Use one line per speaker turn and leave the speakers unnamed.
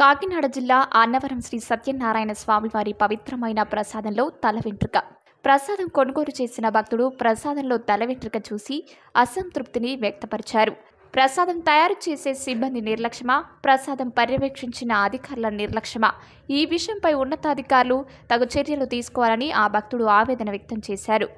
కాకినాడ జిల్లా అన్నవరం శ్రీ సత్యనారాయణ స్వామివారి పవిత్రమైన ప్రసాదంలో తల వెంట్రుక ప్రసాదం కొనుగోలు చేసిన భక్తుడు ప్రసాదంలో తల వెంట్రుక చూసి అసంతృప్తిని వ్యక్తపరిచారు ప్రసాదం తయారు చేసే సిబ్బంది నిర్లక్ష్యమా ప్రసాదం పర్యవేక్షించిన అధికారుల నిర్లక్ష్యమా ఈ విషయంపై ఉన్నతాధికారులు తగు చర్యలు తీసుకోవాలని ఆ భక్తుడు ఆవేదన వ్యక్తం చేశారు